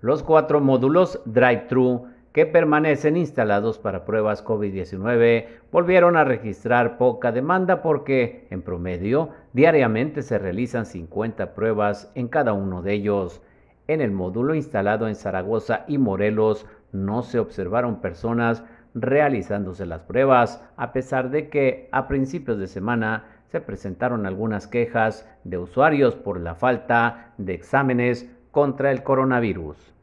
los cuatro módulos drive-thru que permanecen instalados para pruebas COVID-19 volvieron a registrar poca demanda porque, en promedio, diariamente se realizan 50 pruebas en cada uno de ellos. En el módulo instalado en Zaragoza y Morelos no se observaron personas realizándose las pruebas, a pesar de que a principios de semana se presentaron algunas quejas de usuarios por la falta de exámenes contra el coronavirus.